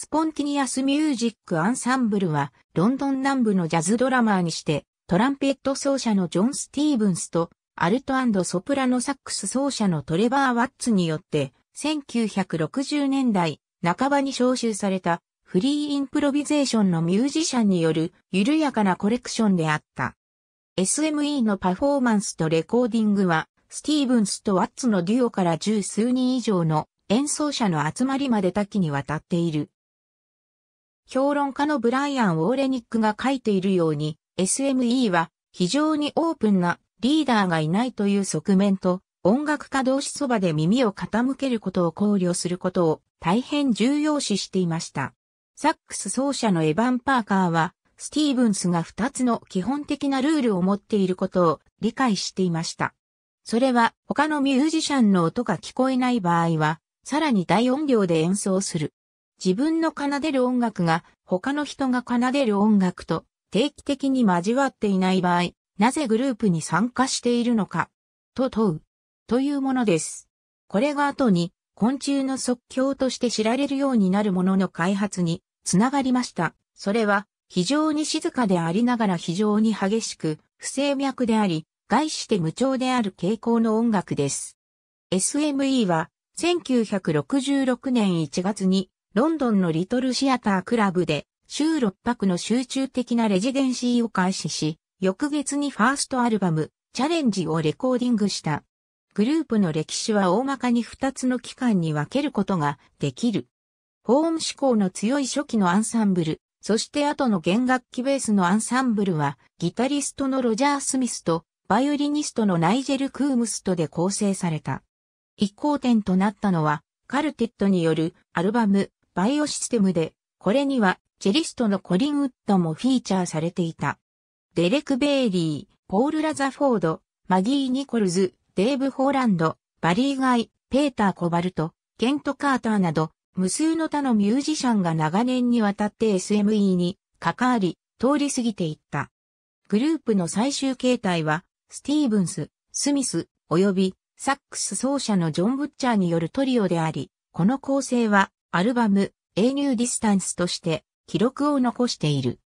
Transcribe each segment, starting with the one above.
スポンティニアスミュージックアンサンブルは、ロンドン南部のジャズドラマーにして、トランペット奏者のジョン・スティーブンスと、アルトソプラノサックス奏者のトレバー・ワッツによって、1960年代半ばに招集された、フリーインプロビゼーションのミュージシャンによる緩やかなコレクションであった。SME のパフォーマンスとレコーディングは、スティーブンスとワッツのデュオから十数人以上の演奏者の集まりまで多岐にわたっている。評論家のブライアン・オーレニックが書いているように、SME は非常にオープンなリーダーがいないという側面と、音楽家同士そばで耳を傾けることを考慮することを大変重要視していました。サックス奏者のエヴァン・パーカーは、スティーブンスが2つの基本的なルールを持っていることを理解していました。それは他のミュージシャンの音が聞こえない場合は、さらに大音量で演奏する。自分の奏でる音楽が他の人が奏でる音楽と定期的に交わっていない場合、なぜグループに参加しているのか、と問う、というものです。これが後に昆虫の即興として知られるようになるものの開発につながりました。それは非常に静かでありながら非常に激しく不整脈であり、外して無調である傾向の音楽です。SME は1966年1月にロンドンのリトルシアタークラブで、週6泊の集中的なレジデンシーを開始し、翌月にファーストアルバム、チャレンジをレコーディングした。グループの歴史は大まかに2つの期間に分けることができる。ホーム志向の強い初期のアンサンブル、そして後の弦楽器ベースのアンサンブルは、ギタリストのロジャー・スミスと、バイオリニストのナイジェル・クームスとで構成された。一行点となったのは、カルテットによるアルバム、バイオシステムで、これにはチェリストのコリンウッドもフィーチャーされていた。デレク・ベイリー、ポール・ラザフォード、マギー・ニコルズ、デーブ・ホーランド、バリー・ガイ、ペーター・コバルト、ケント・カーターなど、無数の他のミュージシャンが長年にわたって SME に関わり、通り過ぎていった。グループの最終形態は、スティーブンス、スミス、及び、サックス奏者のジョン・ブッチャーによるトリオであり、この構成は、アルバム、英入ディスタンスとして記録を残している。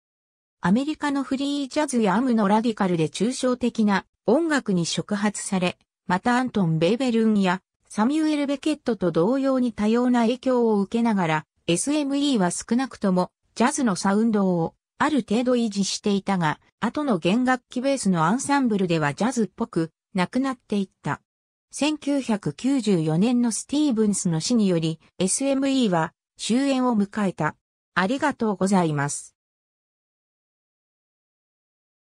アメリカのフリージャズやアムのラディカルで抽象的な音楽に触発され、またアントン・ベーベルンやサミュエル・ベケットと同様に多様な影響を受けながら、SME は少なくともジャズのサウンドをある程度維持していたが、後の弦楽器ベースのアンサンブルではジャズっぽくなくなっていった。1994年のスティーブンスの死により、SME は終焉を迎えた。ありがとうございます。